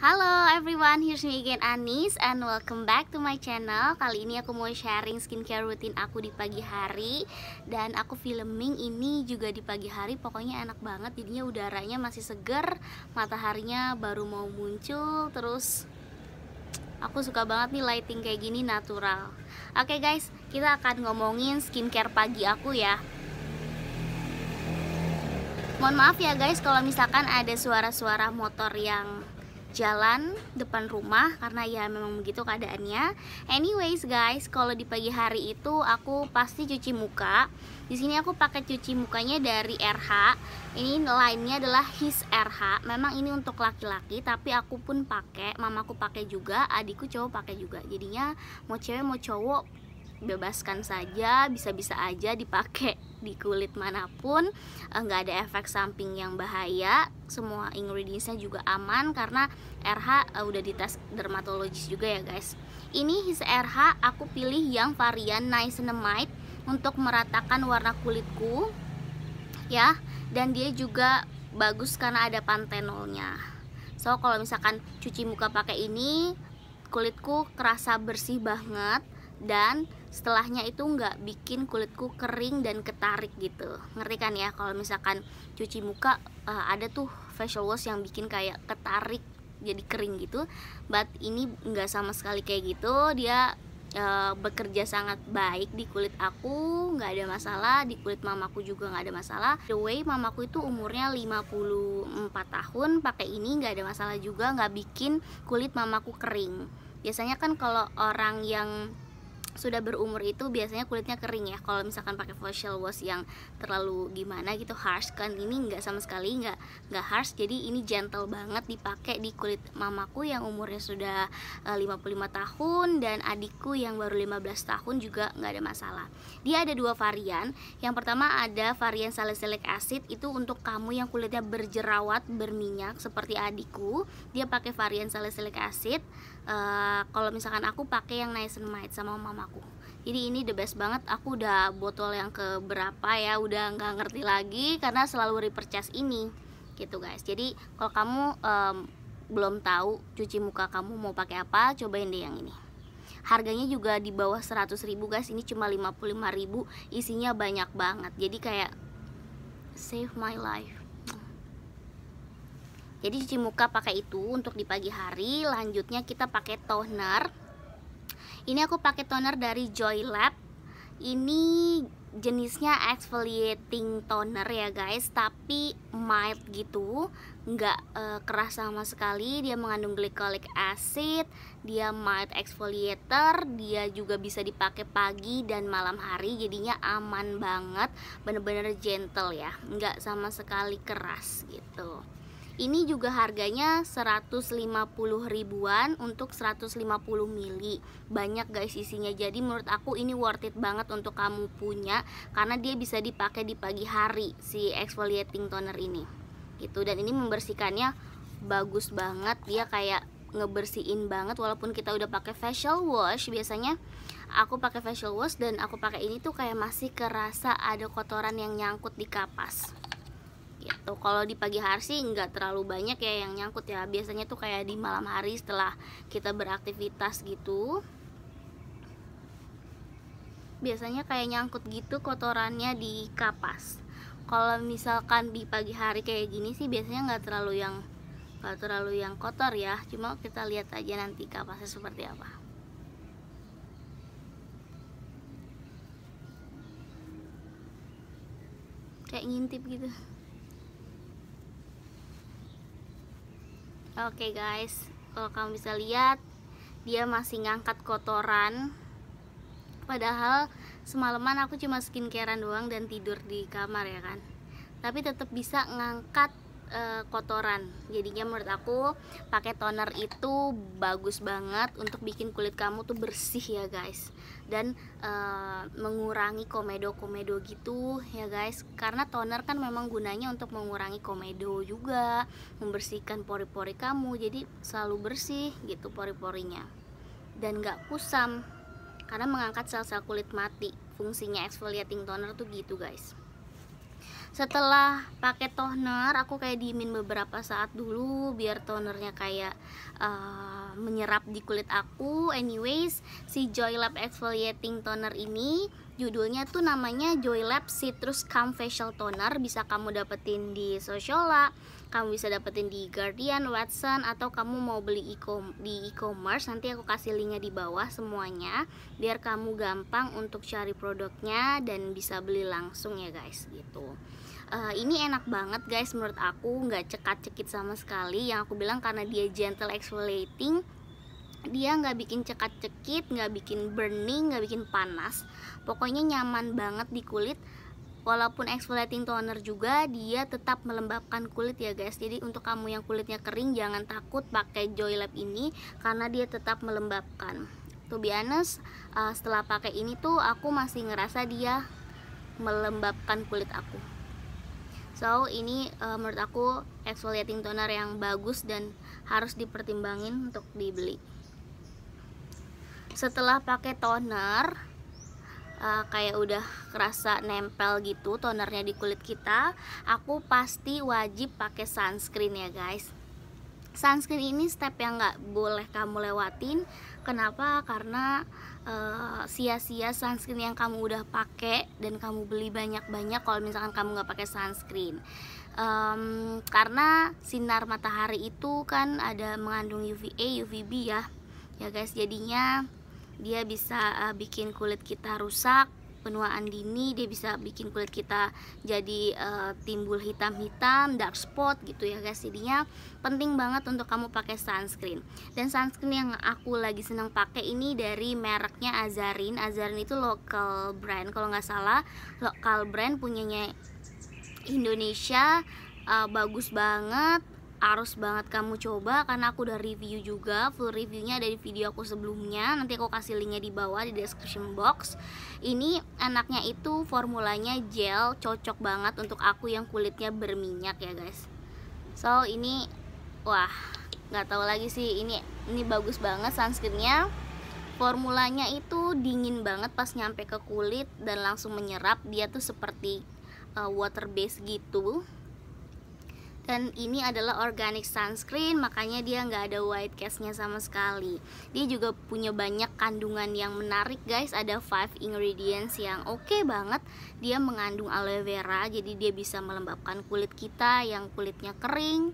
Halo everyone, here's me again Anis and welcome back to my channel Kali ini aku mau sharing skincare rutin aku di pagi hari Dan aku filming ini juga di pagi hari Pokoknya enak banget, jadinya udaranya masih seger Mataharinya baru mau muncul Terus aku suka banget nih lighting kayak gini natural Oke okay guys, kita akan ngomongin skincare pagi aku ya Mohon maaf ya guys kalau misalkan ada suara-suara motor yang jalan depan rumah karena ya memang begitu keadaannya. Anyways guys, kalau di pagi hari itu aku pasti cuci muka. Di sini aku pakai cuci mukanya dari RH. Ini lainnya adalah His RH. Memang ini untuk laki-laki, tapi aku pun pakai, mamaku pakai juga, adikku cowok pakai juga. Jadinya mau cewek mau cowok bebaskan saja bisa-bisa aja dipakai di kulit manapun eh, nggak ada efek samping yang bahaya semua ingredientsnya juga aman karena RH eh, udah dites dermatologis juga ya guys ini his RH aku pilih yang varian niacinamide untuk meratakan warna kulitku ya dan dia juga bagus karena ada pantenolnya so kalau misalkan cuci muka pakai ini kulitku kerasa bersih banget dan setelahnya itu nggak bikin kulitku kering dan ketarik gitu ngerti kan ya kalau misalkan cuci muka uh, ada tuh facial wash yang bikin kayak ketarik jadi kering gitu but ini nggak sama sekali kayak gitu dia uh, bekerja sangat baik di kulit aku nggak ada masalah di kulit mamaku juga nggak ada masalah the way mamaku itu umurnya 54 tahun pakai ini nggak ada masalah juga nggak bikin kulit mamaku kering biasanya kan kalau orang yang sudah berumur itu biasanya kulitnya kering ya kalau misalkan pakai facial wash yang terlalu gimana gitu harsh kan ini nggak sama sekali nggak nggak harsh jadi ini gentle banget dipakai di kulit mamaku yang umurnya sudah 55 eh, tahun dan adikku yang baru 15 tahun juga nggak ada masalah dia ada dua varian yang pertama ada varian salicylic acid itu untuk kamu yang kulitnya berjerawat berminyak seperti adikku dia pakai varian salicylic acid Eh, kalau misalkan aku pakai yang niacinamide sama mamaku jadi ini the best banget aku udah botol yang ke berapa ya udah nggak ngerti lagi karena selalu repurchase ini gitu guys jadi kalau kamu um, belum tahu cuci muka kamu mau pakai apa cobain deh yang ini harganya juga di bawah 100 ribu guys ini cuma 55 ribu isinya banyak banget jadi kayak save my life jadi cuci muka pakai itu untuk di pagi hari lanjutnya kita pakai toner ini aku pakai toner dari Joy Lab ini jenisnya exfoliating toner ya guys tapi mild gitu nggak e, keras sama sekali dia mengandung glycolic acid dia mild exfoliator dia juga bisa dipakai pagi dan malam hari jadinya aman banget bener-bener gentle ya nggak sama sekali keras gitu ini juga harganya 150 ribuan untuk 150 mili. Banyak guys isinya. Jadi menurut aku ini worth it banget untuk kamu punya karena dia bisa dipakai di pagi hari si exfoliating toner ini. Gitu dan ini membersihkannya bagus banget. Dia kayak ngebersihin banget walaupun kita udah pakai facial wash biasanya aku pakai facial wash dan aku pakai ini tuh kayak masih kerasa ada kotoran yang nyangkut di kapas gitu kalau di pagi hari sih nggak terlalu banyak ya yang nyangkut ya biasanya tuh kayak di malam hari setelah kita beraktivitas gitu biasanya kayak nyangkut gitu kotorannya di kapas kalau misalkan di pagi hari kayak gini sih biasanya nggak terlalu yang nggak terlalu yang kotor ya cuma kita lihat aja nanti kapasnya seperti apa kayak ngintip gitu oke okay guys kalau kamu bisa lihat dia masih ngangkat kotoran padahal semalaman aku cuma skincarean doang dan tidur di kamar ya kan tapi tetap bisa ngangkat e, kotoran jadinya menurut aku pakai toner itu bagus banget untuk bikin kulit kamu tuh bersih ya guys dan e, mengurangi komedo-komedo gitu ya guys karena toner kan memang gunanya untuk mengurangi komedo juga membersihkan pori-pori kamu jadi selalu bersih gitu pori-porinya dan gak kusam karena mengangkat sel-sel kulit mati fungsinya exfoliating toner tuh gitu guys setelah pakai toner aku kayak diemin beberapa saat dulu biar tonernya kayak uh, menyerap di kulit aku anyways si Joy Lab exfoliating toner ini judulnya tuh namanya Joy Lab Citrus Calm Facial Toner bisa kamu dapetin di Sosiola kamu bisa dapetin di Guardian, Watson atau kamu mau beli di e-commerce nanti aku kasih linknya di bawah semuanya biar kamu gampang untuk cari produknya dan bisa beli langsung ya guys gitu uh, ini enak banget guys menurut aku nggak cekat-cekit sama sekali yang aku bilang karena dia gentle exfoliating dia nggak bikin cekat-cekit, nggak bikin burning, nggak bikin panas. Pokoknya nyaman banget di kulit walaupun exfoliating toner juga dia tetap melembabkan kulit ya guys jadi untuk kamu yang kulitnya kering jangan takut pakai joylab ini karena dia tetap melembabkan to be honest uh, setelah pakai ini tuh aku masih ngerasa dia melembabkan kulit aku so ini uh, menurut aku exfoliating toner yang bagus dan harus dipertimbangin untuk dibeli setelah pakai toner uh, kayak udah kerasa nempel gitu tonernya di kulit kita aku pasti wajib pakai sunscreen ya guys sunscreen ini step yang nggak boleh kamu lewatin kenapa karena eh, sia-sia uh, sunscreen yang kamu udah pakai dan kamu beli banyak-banyak kalau misalkan kamu nggak pakai sunscreen um, karena sinar matahari itu kan ada mengandung UVA, UVB ya ya guys jadinya dia bisa uh, bikin kulit kita rusak penuaan dini dia bisa bikin kulit kita jadi uh, timbul hitam-hitam dark spot gitu ya guys jadinya penting banget untuk kamu pakai sunscreen dan sunscreen yang aku lagi seneng pakai ini dari mereknya Azarin Azarin itu local brand kalau nggak salah local brand punyanya Indonesia uh, bagus banget harus banget kamu coba karena aku udah review juga full reviewnya ada di video aku sebelumnya nanti aku kasih linknya di bawah di description box ini anaknya itu formulanya gel cocok banget untuk aku yang kulitnya berminyak ya guys so ini wah nggak tahu lagi sih ini ini bagus banget sunscreennya formulanya itu dingin banget pas nyampe ke kulit dan langsung menyerap dia tuh seperti uh, water base gitu dan ini adalah organic sunscreen makanya dia nggak ada white castnya sama sekali dia juga punya banyak kandungan yang menarik guys ada five ingredients yang oke okay banget dia mengandung aloe vera jadi dia bisa melembabkan kulit kita yang kulitnya kering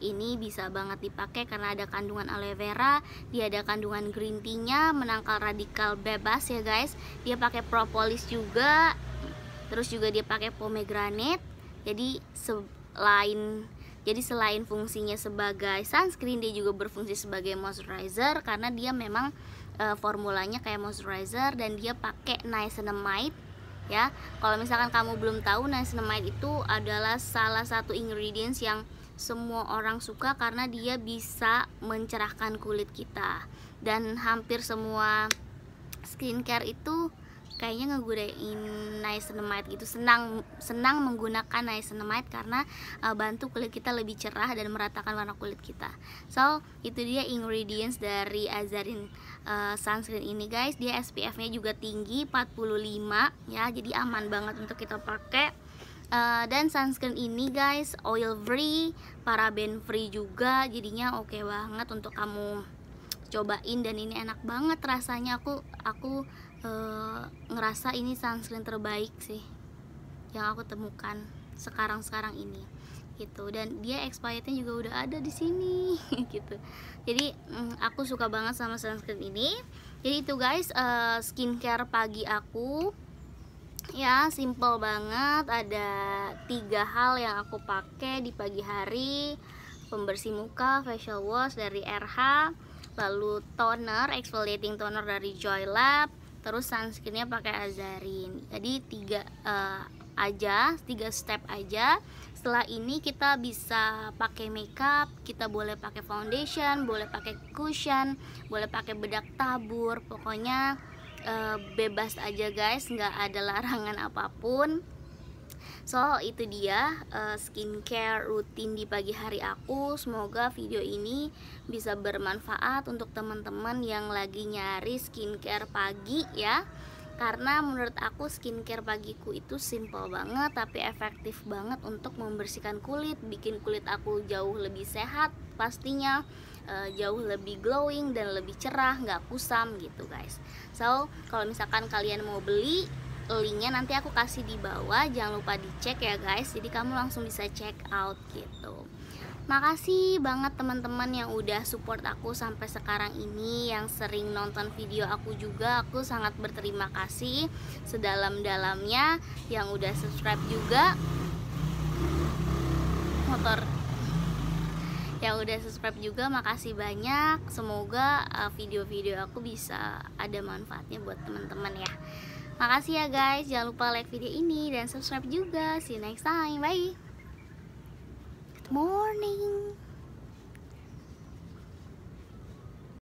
ini bisa banget dipakai karena ada kandungan aloe vera, dia ada kandungan green tea-nya, menangkal radikal bebas ya guys. Dia pakai propolis juga, terus juga dia pakai pomegranate. Jadi selain jadi selain fungsinya sebagai sunscreen, dia juga berfungsi sebagai moisturizer karena dia memang e, formulanya kayak moisturizer dan dia pakai niacinamide ya. Kalau misalkan kamu belum tahu niacinamide itu adalah salah satu ingredients yang semua orang suka karena dia bisa mencerahkan kulit kita dan hampir semua skincare itu kayaknya ngegunain niacinamide gitu senang senang menggunakan niacinamide karena uh, bantu kulit kita lebih cerah dan meratakan warna kulit kita so itu dia ingredients dari Azarin uh, sunscreen ini guys dia SPF nya juga tinggi 45 ya jadi aman banget untuk kita pakai Uh, dan sunscreen ini guys oil free, paraben free juga jadinya oke okay banget untuk kamu cobain dan ini enak banget rasanya aku aku Eh, ngerasa ini sunscreen terbaik sih yang aku temukan sekarang-sekarang ini gitu dan dia expirednya juga udah ada di sini gitu jadi mm, aku suka banget sama sunscreen ini jadi itu guys uh, skincare pagi aku ya simple banget ada tiga hal yang aku pakai di pagi hari pembersih muka facial wash dari RH lalu toner exfoliating toner dari Joy Lab terus sunscreennya pakai azarin jadi tiga uh, aja tiga step aja setelah ini kita bisa pakai makeup kita boleh pakai foundation boleh pakai cushion boleh pakai bedak tabur pokoknya uh, bebas aja guys nggak ada larangan apapun So itu dia uh, skincare rutin di pagi hari aku Semoga video ini bisa bermanfaat untuk teman-teman yang lagi nyari skincare pagi ya karena menurut aku skincare pagiku itu simple banget tapi efektif banget untuk membersihkan kulit bikin kulit aku jauh lebih sehat pastinya e, jauh lebih glowing dan lebih cerah nggak kusam gitu guys so kalau misalkan kalian mau beli linknya nanti aku kasih di bawah jangan lupa dicek ya guys jadi kamu langsung bisa check out gitu Makasih banget teman-teman yang udah support aku sampai sekarang ini Yang sering nonton video aku juga Aku sangat berterima kasih sedalam-dalamnya Yang udah subscribe juga Motor yang udah subscribe juga makasih banyak semoga uh, video-video aku bisa ada manfaatnya buat teman-teman ya Makasih ya guys, jangan lupa like video ini dan subscribe juga. See you next time, bye. Good morning.